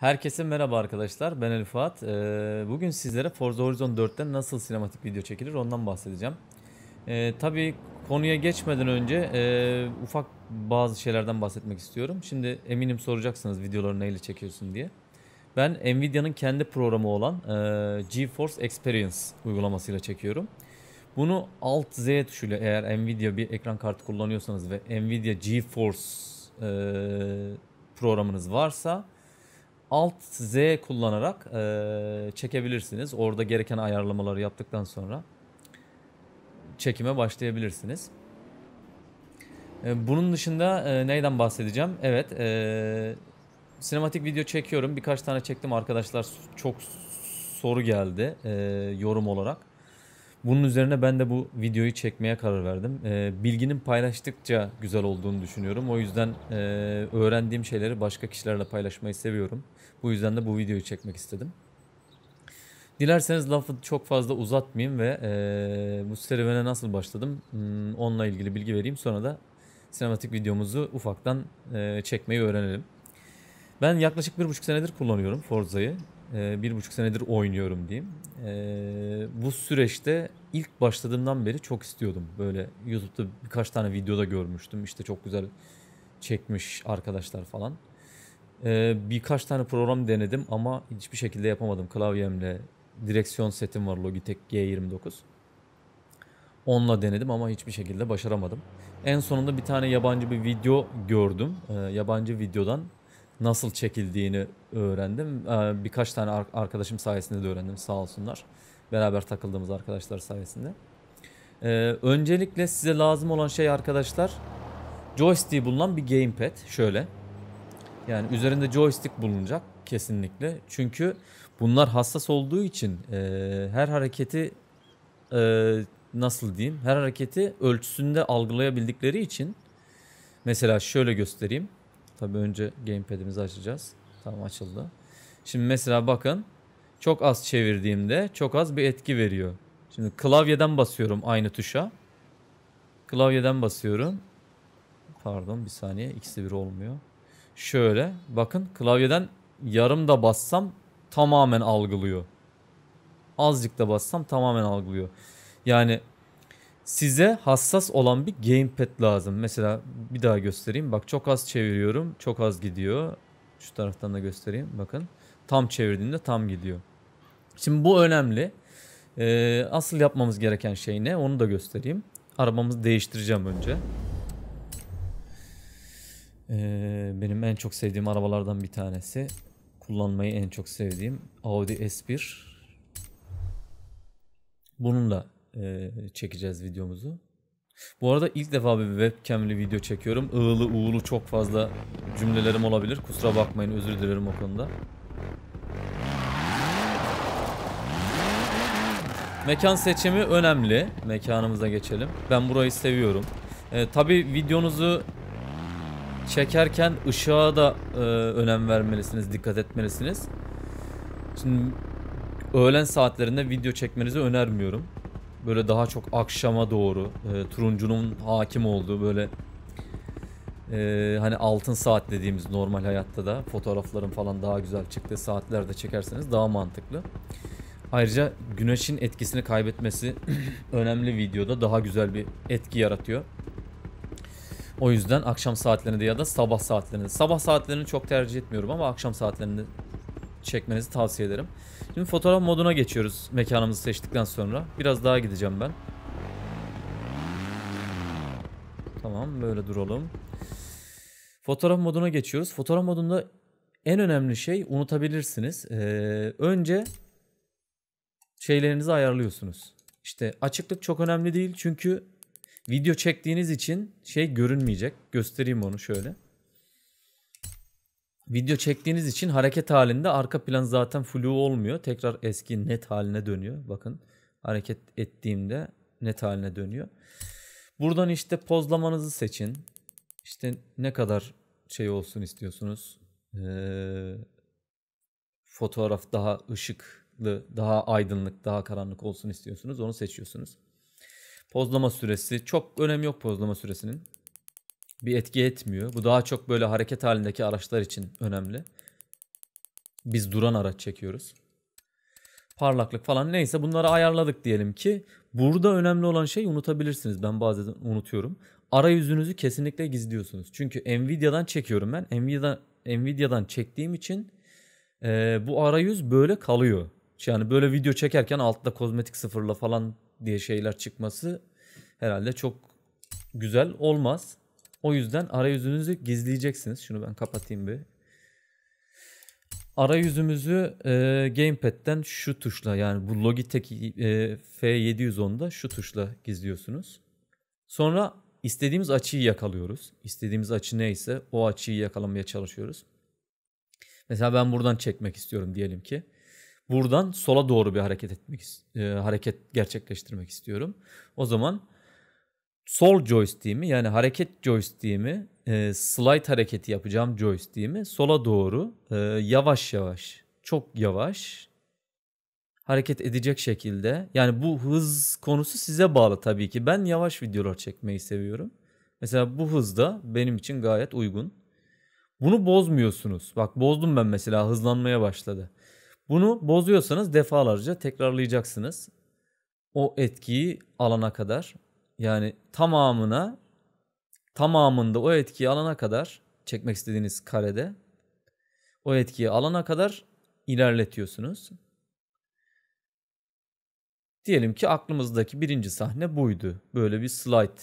Herkese merhaba arkadaşlar. Ben Ali Fuat. Ee, bugün sizlere Forza Horizon 4'te nasıl sinematik video çekilir ondan bahsedeceğim. Ee, tabii konuya geçmeden önce e, ufak bazı şeylerden bahsetmek istiyorum. Şimdi eminim soracaksınız videoları neyle çekiyorsun diye. Ben Nvidia'nın kendi programı olan e, GeForce Experience uygulamasıyla çekiyorum. Bunu Alt Z tuşuyla eğer Nvidia bir ekran kartı kullanıyorsanız ve Nvidia GeForce e, programınız varsa Alt Z kullanarak e, çekebilirsiniz. Orada gereken ayarlamaları yaptıktan sonra çekime başlayabilirsiniz. E, bunun dışında e, neyden bahsedeceğim? Evet, e, sinematik video çekiyorum. Birkaç tane çektim arkadaşlar. Çok soru geldi e, yorum olarak. Bunun üzerine ben de bu videoyu çekmeye karar verdim. E, bilginin paylaştıkça güzel olduğunu düşünüyorum. O yüzden e, öğrendiğim şeyleri başka kişilerle paylaşmayı seviyorum. Bu yüzden de bu videoyu çekmek istedim. Dilerseniz lafı çok fazla uzatmayayım ve e, bu serüvene nasıl başladım hmm, onunla ilgili bilgi vereyim. Sonra da sinematik videomuzu ufaktan e, çekmeyi öğrenelim. Ben yaklaşık bir buçuk senedir kullanıyorum Forza'yı. E, bir buçuk senedir oynuyorum diyeyim. E, bu süreçte ilk başladığımdan beri çok istiyordum. Böyle YouTube'da birkaç tane videoda görmüştüm. İşte çok güzel çekmiş arkadaşlar falan. Ee, birkaç tane program denedim ama hiçbir şekilde yapamadım. Klavyemle direksiyon setim var Logitech G29. Onunla denedim ama hiçbir şekilde başaramadım. En sonunda bir tane yabancı bir video gördüm. Ee, yabancı videodan nasıl çekildiğini öğrendim. Ee, birkaç tane arkadaşım sayesinde de öğrendim sağ olsunlar. Beraber takıldığımız arkadaşlar sayesinde. Ee, öncelikle size lazım olan şey arkadaşlar joystick bulunan bir gamepad. Şöyle yani üzerinde joystick bulunacak kesinlikle. Çünkü bunlar hassas olduğu için e, her hareketi e, nasıl diyeyim? Her hareketi ölçüsünde algılayabildikleri için mesela şöyle göstereyim. Tabii önce gamepad'imizi açacağız. Tamam açıldı. Şimdi mesela bakın çok az çevirdiğimde çok az bir etki veriyor. Şimdi klavyeden basıyorum aynı tuşa. Klavyeden basıyorum. Pardon bir saniye ikisi bir olmuyor. Şöyle bakın klavyeden yarım da bassam tamamen algılıyor. Azıcık da bassam tamamen algılıyor. Yani size hassas olan bir gamepad lazım. Mesela bir daha göstereyim. Bak çok az çeviriyorum. Çok az gidiyor. Şu taraftan da göstereyim. Bakın tam çevirdiğinde tam gidiyor. Şimdi bu önemli. Ee, asıl yapmamız gereken şey ne? Onu da göstereyim. Arabamızı değiştireceğim önce. Ee, benim en çok sevdiğim arabalardan bir tanesi. Kullanmayı en çok sevdiğim Audi S1. Bununla e, çekeceğiz videomuzu. Bu arada ilk defa bir webcamli video çekiyorum. Iğlı uğulu çok fazla cümlelerim olabilir. Kusura bakmayın özür dilerim o konuda. Mekan seçimi önemli. Mekanımıza geçelim. Ben burayı seviyorum. E, ee, Tabi videonuzu çekerken ışığa da e, önem vermelisiniz, dikkat etmelisiniz. Şimdi öğlen saatlerinde video çekmenizi önermiyorum. Böyle daha çok akşama doğru e, turuncunun hakim olduğu böyle e, hani altın saat dediğimiz normal hayatta da fotoğrafların falan daha güzel çıktığı saatlerde çekerseniz daha mantıklı. Ayrıca güneşin etkisini kaybetmesi önemli videoda daha güzel bir etki yaratıyor. O yüzden akşam saatlerinde ya da sabah saatlerinde. Sabah saatlerini çok tercih etmiyorum ama akşam saatlerinde çekmenizi tavsiye ederim. Şimdi fotoğraf moduna geçiyoruz mekanımızı seçtikten sonra. Biraz daha gideceğim ben. Tamam böyle duralım. Fotoğraf moduna geçiyoruz. Fotoğraf modunda en önemli şey unutabilirsiniz. Ee, önce şeylerinizi ayarlıyorsunuz. İşte açıklık çok önemli değil çünkü video çektiğiniz için şey görünmeyecek. Göstereyim onu şöyle. Video çektiğiniz için hareket halinde arka plan zaten flu olmuyor. Tekrar eski net haline dönüyor. Bakın hareket ettiğimde net haline dönüyor. Buradan işte pozlamanızı seçin. İşte ne kadar şey olsun istiyorsunuz. Ee, fotoğraf daha ışıklı, daha aydınlık, daha karanlık olsun istiyorsunuz. Onu seçiyorsunuz. Pozlama süresi. Çok önemi yok pozlama süresinin. Bir etki etmiyor. Bu daha çok böyle hareket halindeki araçlar için önemli. Biz duran araç çekiyoruz. Parlaklık falan neyse bunları ayarladık diyelim ki. Burada önemli olan şey unutabilirsiniz. Ben bazen unutuyorum. Arayüzünüzü kesinlikle gizliyorsunuz. Çünkü Nvidia'dan çekiyorum ben. Nvidia Nvidia'dan çektiğim için e, bu arayüz böyle kalıyor. Yani böyle video çekerken altta kozmetik sıfırla falan diye şeyler çıkması herhalde çok güzel olmaz. O yüzden arayüzünüzü gizleyeceksiniz. Şunu ben kapatayım bir. Arayüzümüzü e, gamepad'den şu tuşla yani bu Logitech e, F710'da şu tuşla gizliyorsunuz. Sonra istediğimiz açıyı yakalıyoruz. İstediğimiz açı neyse o açıyı yakalamaya çalışıyoruz. Mesela ben buradan çekmek istiyorum diyelim ki buradan sola doğru bir hareket etmek e, hareket gerçekleştirmek istiyorum. O zaman sol joystick'imi yani hareket joystick'imi e, slide hareketi yapacağım joystick'imi sola doğru e, yavaş yavaş çok yavaş hareket edecek şekilde yani bu hız konusu size bağlı tabii ki. Ben yavaş videolar çekmeyi seviyorum. Mesela bu hızda benim için gayet uygun. Bunu bozmuyorsunuz. Bak bozdum ben mesela hızlanmaya başladı. Bunu bozuyorsanız defalarca tekrarlayacaksınız. O etkiyi alana kadar yani tamamına tamamında o etkiyi alana kadar çekmek istediğiniz karede o etkiyi alana kadar ilerletiyorsunuz. Diyelim ki aklımızdaki birinci sahne buydu. Böyle bir slide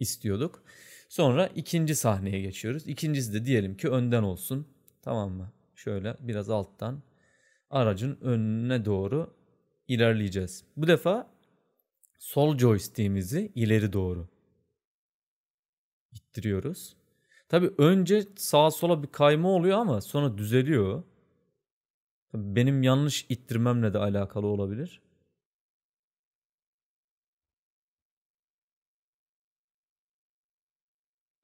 istiyorduk. Sonra ikinci sahneye geçiyoruz. İkincisi de diyelim ki önden olsun. Tamam mı? Şöyle biraz alttan aracın önüne doğru ilerleyeceğiz. Bu defa sol joystick'imizi ileri doğru ittiriyoruz. Tabi önce sağa sola bir kayma oluyor ama sonra düzeliyor. Tabii benim yanlış ittirmemle de alakalı olabilir.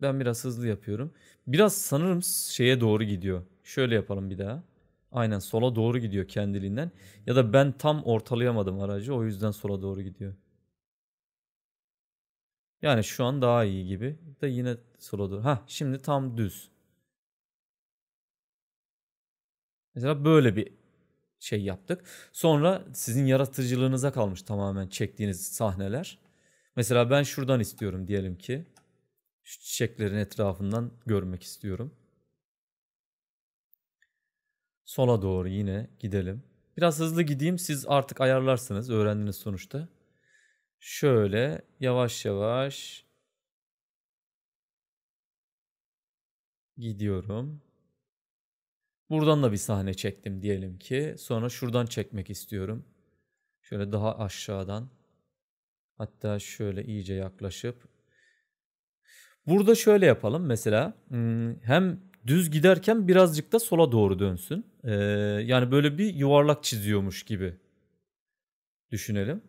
Ben biraz hızlı yapıyorum. Biraz sanırım şeye doğru gidiyor. Şöyle yapalım bir daha. Aynen sola doğru gidiyor kendiliğinden. Ya da ben tam ortalayamadım aracı o yüzden sola doğru gidiyor. Yani şu an daha iyi gibi. De yine sola doğru. Ha şimdi tam düz. Mesela böyle bir şey yaptık. Sonra sizin yaratıcılığınıza kalmış tamamen çektiğiniz sahneler. Mesela ben şuradan istiyorum diyelim ki. Şu çiçeklerin etrafından görmek istiyorum. Sola doğru yine gidelim. Biraz hızlı gideyim siz artık ayarlarsınız öğrendiniz sonuçta. Şöyle yavaş yavaş gidiyorum. Buradan da bir sahne çektim diyelim ki. Sonra şuradan çekmek istiyorum. Şöyle daha aşağıdan. Hatta şöyle iyice yaklaşıp. Burada şöyle yapalım mesela. Hmm, hem düz giderken birazcık da sola doğru dönsün. Ee, yani böyle bir yuvarlak çiziyormuş gibi düşünelim.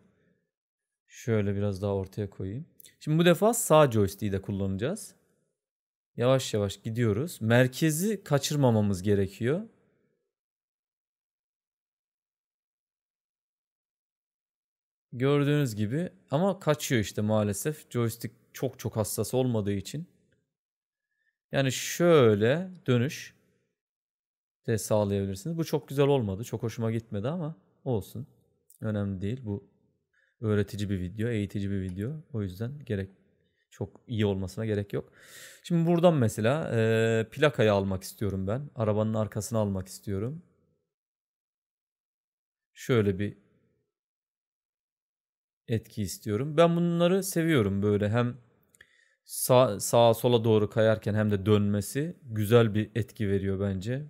Şöyle biraz daha ortaya koyayım. Şimdi bu defa sağ joystick'i de kullanacağız. Yavaş yavaş gidiyoruz. Merkezi kaçırmamamız gerekiyor. Gördüğünüz gibi ama kaçıyor işte maalesef. Joystick çok çok hassas olmadığı için. Yani şöyle dönüş de sağlayabilirsiniz. Bu çok güzel olmadı. Çok hoşuma gitmedi ama olsun. Önemli değil. Bu öğretici bir video, eğitici bir video. O yüzden gerek çok iyi olmasına gerek yok. Şimdi buradan mesela e, plakayı almak istiyorum ben. Arabanın arkasını almak istiyorum. Şöyle bir etki istiyorum. Ben bunları seviyorum böyle hem sağ, sağa sola doğru kayarken hem de dönmesi güzel bir etki veriyor bence.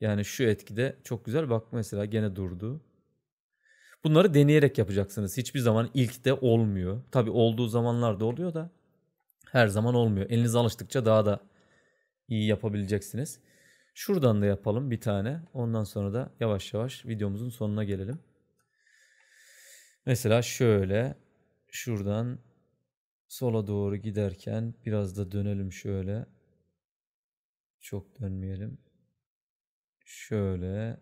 Yani şu etkide çok güzel bak mesela gene durdu. Bunları deneyerek yapacaksınız. Hiçbir zaman ilk de olmuyor. Tabi olduğu zamanlar da oluyor da her zaman olmuyor. Eliniz alıştıkça daha da iyi yapabileceksiniz. Şuradan da yapalım bir tane. Ondan sonra da yavaş yavaş videomuzun sonuna gelelim. Mesela şöyle şuradan sola doğru giderken biraz da dönelim şöyle. Çok dönmeyelim. Şöyle.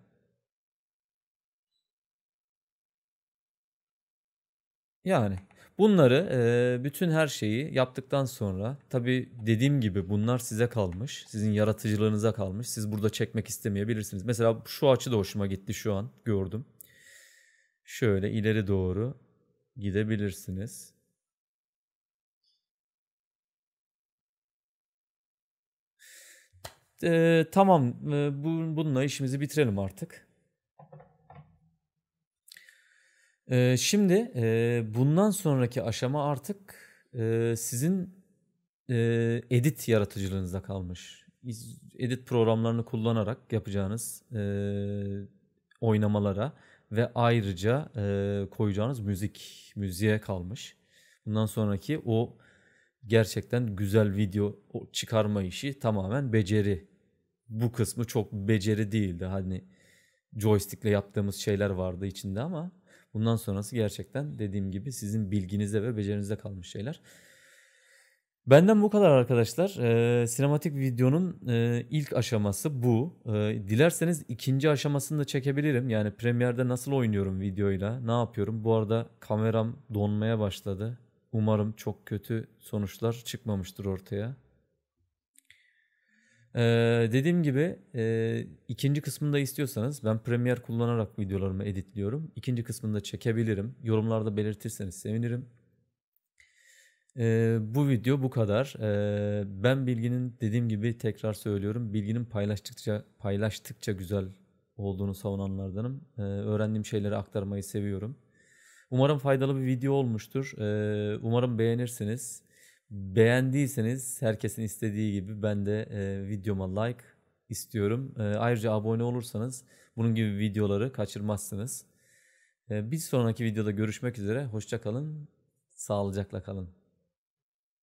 Yani bunları bütün her şeyi yaptıktan sonra tabi dediğim gibi bunlar size kalmış. Sizin yaratıcılığınıza kalmış. Siz burada çekmek istemeyebilirsiniz. Mesela şu açı da hoşuma gitti şu an gördüm. Şöyle ileri doğru gidebilirsiniz. e, tamam e, bu, bununla işimizi bitirelim artık. E, şimdi e, bundan sonraki aşama artık e, sizin e, edit yaratıcılığınızda kalmış. Edit programlarını kullanarak yapacağınız e, oynamalara ve ayrıca e, koyacağınız müzik müziğe kalmış. Bundan sonraki o gerçekten güzel video çıkarma işi tamamen beceri. Bu kısmı çok beceri değildi. Hani joystickle yaptığımız şeyler vardı içinde ama bundan sonrası gerçekten dediğim gibi sizin bilginize ve becerinize kalmış şeyler. Benden bu kadar arkadaşlar. Ee, sinematik videonun e, ilk aşaması bu. Ee, dilerseniz ikinci aşamasını da çekebilirim. Yani Premiere'de nasıl oynuyorum videoyla, ne yapıyorum. Bu arada kameram donmaya başladı. Umarım çok kötü sonuçlar çıkmamıştır ortaya. Ee, dediğim gibi e, ikinci kısmında istiyorsanız ben Premiere kullanarak videolarımı editliyorum. İkinci kısmında çekebilirim. Yorumlarda belirtirseniz sevinirim. Ee, bu video bu kadar. Ee, ben bilginin dediğim gibi tekrar söylüyorum. Bilginin paylaştıkça paylaştıkça güzel olduğunu savunanlardanım. Ee, öğrendiğim şeyleri aktarmayı seviyorum. Umarım faydalı bir video olmuştur. Ee, umarım beğenirsiniz. Beğendiyseniz herkesin istediği gibi ben de e, videoma like istiyorum. Ee, ayrıca abone olursanız bunun gibi videoları kaçırmazsınız. E, bir sonraki videoda görüşmek üzere. Hoşçakalın. Sağlıcakla kalın.